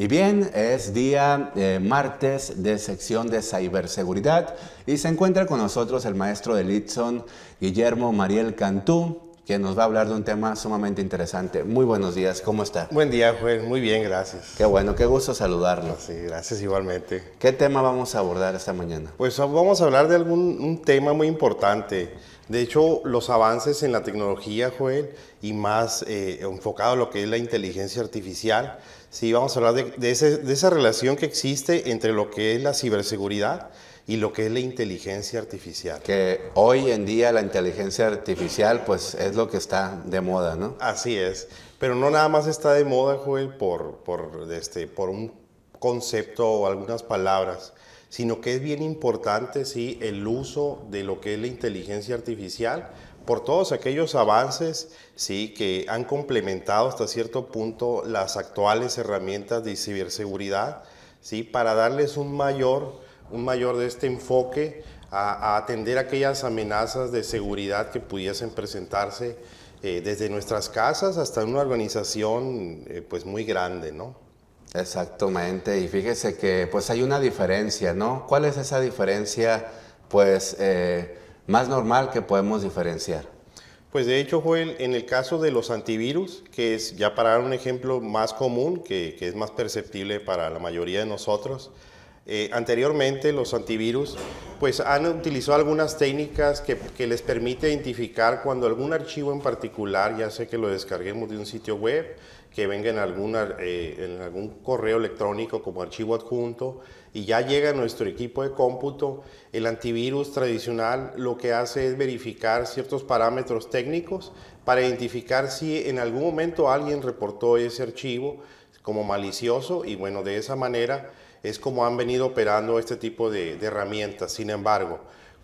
Y bien, es día eh, martes de sección de ciberseguridad y se encuentra con nosotros el maestro de Litson, Guillermo Mariel Cantú, que nos va a hablar de un tema sumamente interesante. Muy buenos días, ¿cómo está? Buen día, juez muy bien, gracias. Qué bueno, qué gusto saludarlo. Sí, gracias igualmente. ¿Qué tema vamos a abordar esta mañana? Pues vamos a hablar de algún un tema muy importante. De hecho, los avances en la tecnología, Joel, y más eh, enfocado a lo que es la inteligencia artificial, sí, vamos a hablar de, esa relación que existe entre lo que es la ciberseguridad y lo que es la inteligencia artificial. Que hoy en día la inteligencia artificial, pues es lo que está de moda, ¿no? Así es. Pero no nada más está de moda, Joel, por este, un concepto o algunas palabras sino que es bien importante sí, el uso de lo que es la inteligencia artificial por todos aquellos avances sí, que han complementado hasta cierto punto las actuales herramientas de ciberseguridad, sí, para darles un mayor, un mayor de este enfoque a, atender aquellas amenazas de seguridad que pudiesen presentarse eh, desde nuestras casas hasta una organización eh, pues muy grande, ¿no? Exactamente, y fíjese que pues hay una diferencia, ¿no? ¿Cuál es esa diferencia pues eh, más normal que podemos diferenciar? Pues de hecho, Joel, en el caso de los antivirus, que es ya para dar un ejemplo más común, que, es más perceptible para la mayoría de nosotros, eh, anteriormente los antivirus pues han utilizado algunas técnicas que, que, les permite identificar cuando algún archivo en particular, ya sé que lo descarguemos de un sitio web, que venga eh, en, algún correo electrónico como archivo adjunto y ya llega a nuestro equipo de cómputo. El antivirus tradicional lo que hace es verificar ciertos parámetros técnicos para identificar si en algún momento alguien reportó ese archivo como malicioso y bueno, de esa manera es como han venido operando este tipo de, herramientas. Sin embargo,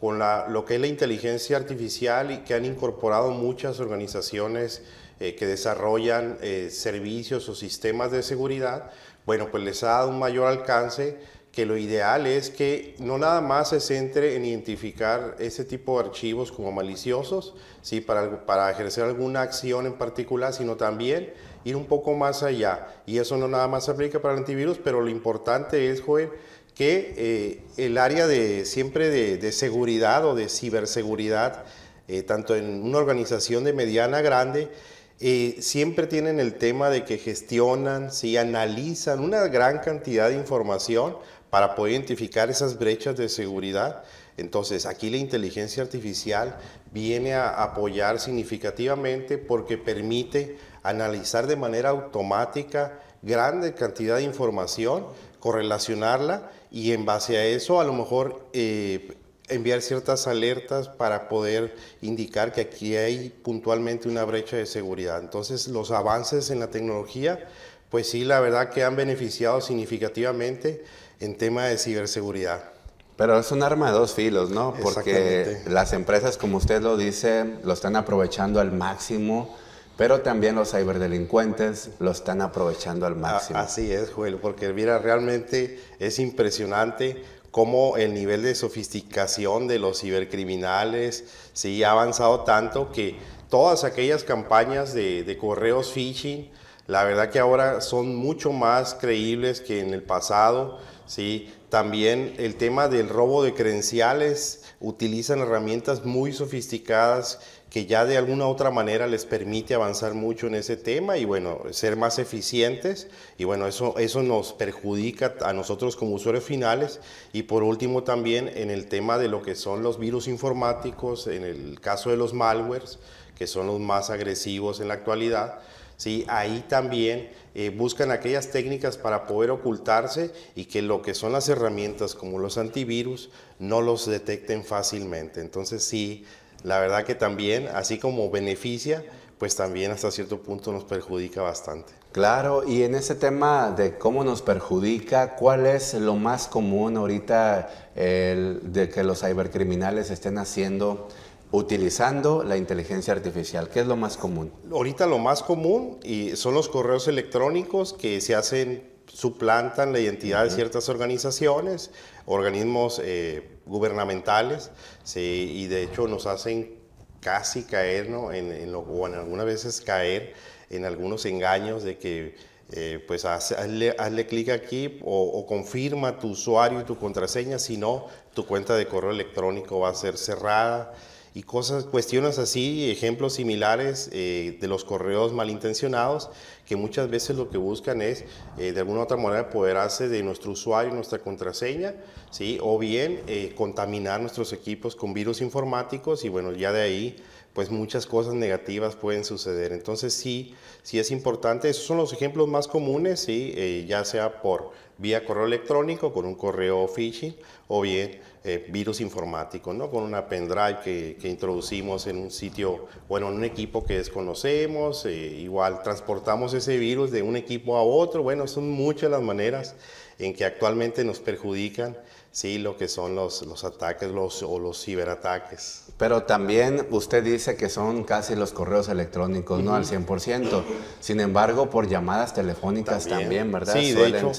con la, lo que es la inteligencia artificial y que han incorporado muchas organizaciones, eh, que desarrollan eh, servicios o sistemas de seguridad, bueno, pues les ha dado un mayor alcance que lo ideal es que no nada más se centre en identificar ese tipo de archivos como maliciosos, ¿sí? para, para ejercer alguna acción en particular, sino también ir un poco más allá. Y eso no nada más se aplica para el antivirus, pero lo importante es, Joel, que eh, el área de siempre de, seguridad o de ciberseguridad, tanto en una organización de mediana grande, siempre tienen el tema de que gestionan, sí, analizan una gran cantidad de información para poder identificar esas brechas de seguridad. Entonces, aquí la inteligencia artificial viene a apoyar significativamente porque permite analizar de manera automática gran cantidad de información, correlacionarla y en base a eso a lo mejor eh, enviar ciertas alertas para poder indicar que aquí hay puntualmente una brecha de seguridad. Entonces, los avances en la tecnología, pues sí, la verdad que han beneficiado significativamente en tema de ciberseguridad. Pero es un arma de dos filos, ¿no? Porque las empresas, como usted lo dice, lo están aprovechando al máximo, pero también los ciberdelincuentes lo están aprovechando al máximo. Así es, Joel, porque mira, realmente es impresionante cómo el nivel de sofisticación de los cibercriminales sí ha avanzado tanto que todas aquellas campañas de, de correos phishing, la verdad que ahora son mucho más creíbles que en el pasado, ¿sí? También el tema del robo de credenciales, utilizan herramientas muy sofisticadas que ya de alguna u otra manera les permite avanzar mucho en ese tema y bueno, ser más eficientes y bueno, eso, eso nos perjudica a nosotros como usuarios finales y por último también en el tema de lo que son los virus informáticos, en el caso de los malwares, que son los más agresivos en la actualidad, ¿sí? ahí también eh, buscan aquellas técnicas para poder ocultarse y que lo que son las herramientas como los antivirus no los detecten fácilmente. Entonces sí, la verdad que también, así como beneficia, pues también hasta cierto punto nos perjudica bastante. Claro, y en ese tema de cómo nos perjudica, ¿cuál es lo más común ahorita el, de que los cibercriminales estén haciendo? utilizando la inteligencia artificial. ¿Qué es lo más común? Ahorita lo más común y son los correos electrónicos que se hacen suplantan la identidad de ciertas organizaciones, organismos eh, gubernamentales, y de hecho nos hacen casi caer, en, o en algunas veces caer en algunos engaños de que eh, pues hazle, clic aquí o, confirma tu usuario y tu contraseña, si no, tu cuenta de correo electrónico va a ser cerrada y cosas, cuestiones así, ejemplos similares eh, de los correos malintencionados, que muchas veces lo que buscan es eh, de alguna otra manera hacer de nuestro usuario, nuestra contraseña, ¿sí? o bien eh, contaminar nuestros equipos con virus informáticos y bueno, ya de ahí pues muchas cosas negativas pueden suceder. Entonces sí, sí es importante. Esos son los ejemplos más comunes, ¿sí? Eh, ya sea por vía correo electrónico, con un correo phishing, o bien eh, virus informático, ¿no? con una pendrive que, introducimos en un sitio, bueno, en un equipo que desconocemos, eh, igual transportamos ese virus de un equipo a otro. Bueno, son muchas las maneras en que actualmente nos perjudican Sí, lo que son los, los ataques los, o los ciberataques. Pero también usted dice que son casi los correos electrónicos, ¿no? Al 100%. Sin embargo, por llamadas telefónicas también, ¿verdad? Sí, de hecho,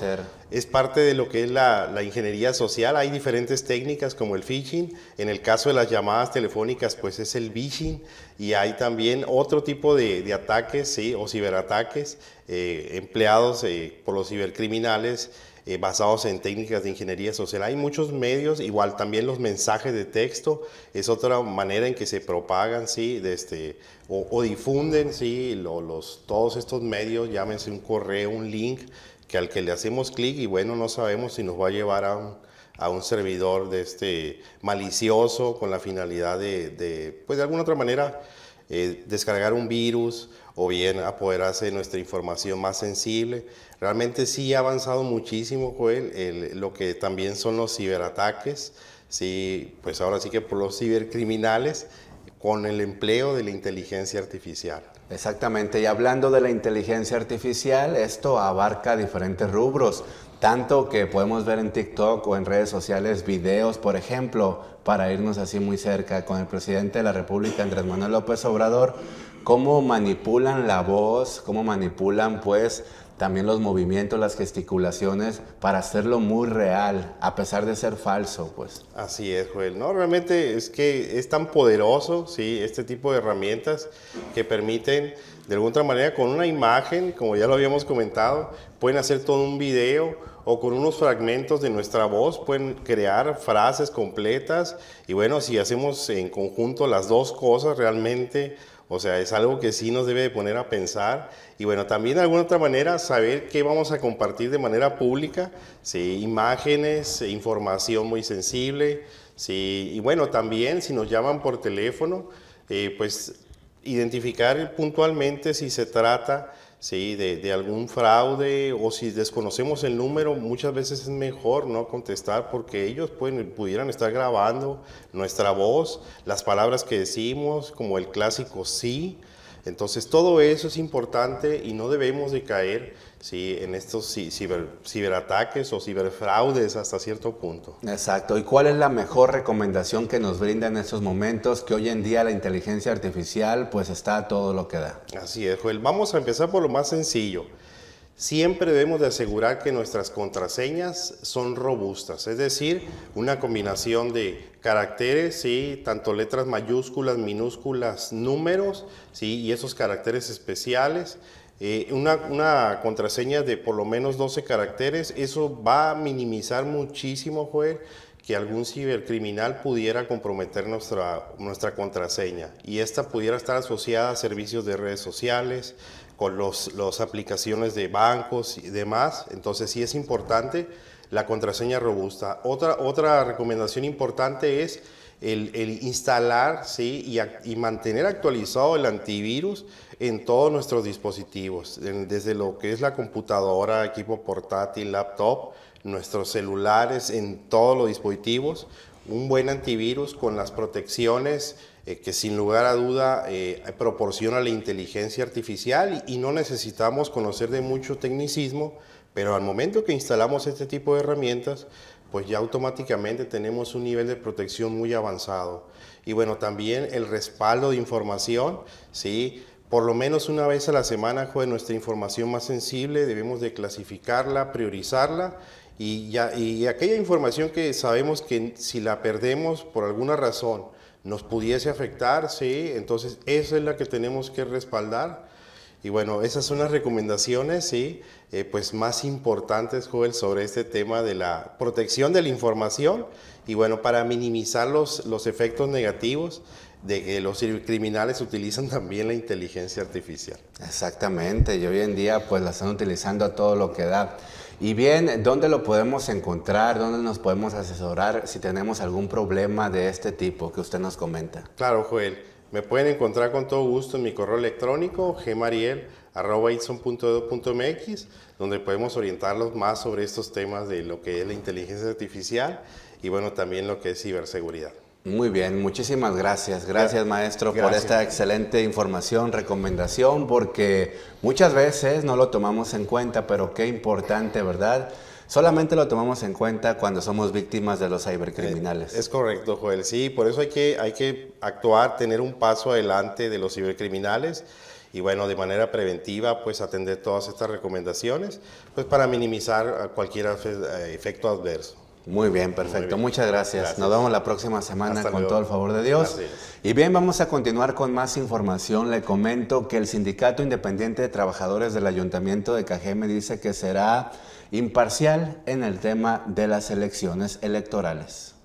es parte de lo que es la, ingeniería social. Hay diferentes técnicas como el phishing. En el caso de las llamadas telefónicas, pues es el phishing. Y hay también otro tipo de, ataques, ¿sí? O ciberataques eh, empleados eh, por los cibercriminales eh, basados en técnicas de ingeniería social. Hay muchos medios, igual también los mensajes de texto es otra manera en que se propagan, ¿sí? De este, o, difunden, ¿sí? los, todos estos medios, llámense un correo, un link, que al que le hacemos clic y bueno, no sabemos si nos va a llevar a un, servidor de este malicioso con la finalidad de, de pues de alguna otra manera, eh, descargar un virus o bien apoderarse de nuestra información más sensible. Realmente sí ha avanzado muchísimo, con lo que también son los ciberataques, sí, pues ahora sí que por los cibercriminales, con el empleo de la inteligencia artificial. Exactamente, y hablando de la inteligencia artificial, esto abarca diferentes rubros, tanto que podemos ver en TikTok o en redes sociales videos, por ejemplo, para irnos así muy cerca, con el presidente de la República, Andrés Manuel López Obrador, cómo manipulan la voz, cómo manipulan pues también los movimientos, las gesticulaciones, para hacerlo muy real, a pesar de ser falso, pues. Así es, Joel. No, realmente es que es tan poderoso, sí, este tipo de herramientas que permiten, de alguna manera, con una imagen, como ya lo habíamos comentado, pueden hacer todo un video o con unos fragmentos de nuestra voz pueden crear frases completas y bueno, si hacemos en conjunto las dos cosas realmente o sea, es algo que sí nos debe poner a pensar y bueno, también de alguna otra manera saber qué vamos a compartir de manera pública, si imágenes, información muy sensible, y bueno, también si nos llaman por teléfono, eh, pues identificar puntualmente si se trata Sí, de, algún fraude o si desconocemos el número, muchas veces es mejor no contestar porque ellos pueden, pudieran estar grabando nuestra voz, las palabras que decimos, como el clásico sí. Entonces todo eso es importante y no debemos de caer ¿sí? en estos ciberataques o ciberfraudes hasta cierto punto. Exacto. ¿Y cuál es la mejor recomendación que nos brinda en estos momentos que hoy en día la inteligencia artificial pues está todo lo que da? Así es, Joel. Vamos a empezar por lo más sencillo. Siempre debemos de asegurar que nuestras contraseñas son robustas, es decir, una combinación de caracteres, ¿sí? tanto letras mayúsculas, minúsculas, números ¿sí? y esos caracteres especiales. Eh, una, contraseña de por lo menos 12 caracteres, eso va a minimizar muchísimo, que algún cibercriminal pudiera comprometer nuestra, nuestra contraseña y esta pudiera estar asociada a servicios de redes sociales, con las los aplicaciones de bancos y demás. Entonces sí es importante la contraseña robusta. Otra, otra recomendación importante es el, instalar ¿sí? y, y, mantener actualizado el antivirus en todos nuestros dispositivos, desde lo que es la computadora, equipo portátil, laptop, nuestros celulares, en todos los dispositivos. Un buen antivirus con las protecciones eh, que sin lugar a duda eh, proporciona la inteligencia artificial y, no necesitamos conocer de mucho tecnicismo, pero al momento que instalamos este tipo de herramientas, pues ya automáticamente tenemos un nivel de protección muy avanzado. Y bueno, también el respaldo de información, ¿sí? Por lo menos una vez a la semana, juega nuestra información más sensible debemos de clasificarla, priorizarla y, ya, y aquella información que sabemos que si la perdemos por alguna razón, nos pudiese afectar, sí, entonces esa es la que tenemos que respaldar. Y bueno, esas son las recomendaciones, sí, eh, pues más importantes, Joel, sobre este tema de la protección de la información y bueno, para minimizar los, los efectos negativos de que los criminales utilizan también la inteligencia artificial. Exactamente, y hoy en día pues la están utilizando a todo lo que da. Y bien, ¿dónde lo podemos encontrar? ¿Dónde nos podemos asesorar si tenemos algún problema de este tipo que usted nos comenta? Claro, Joel. Me pueden encontrar con todo gusto en mi correo electrónico gmariel.edu.mx, donde podemos orientarlos más sobre estos temas de lo que es la inteligencia artificial y bueno, también lo que es ciberseguridad. Muy bien, muchísimas gracias. Gracias maestro por esta excelente información, recomendación, porque muchas veces no lo tomamos en cuenta, pero qué importante, ¿verdad? Solamente lo tomamos en cuenta cuando somos víctimas de los cibercriminales. Eh, es correcto, Joel. Sí, por eso hay que, hay que actuar, tener un paso adelante de los cibercriminales y bueno, de manera preventiva, pues atender todas estas recomendaciones, pues para minimizar cualquier eh, efecto adverso. Muy bien, perfecto. Muchas gracias. Nos vemos la próxima semana con todo el favor de Dios. Y bien, vamos a continuar con más información. Le comento que el Sindicato Independiente de Trabajadores del Ayuntamiento de Cajeme dice que será imparcial en el tema de las elecciones electorales.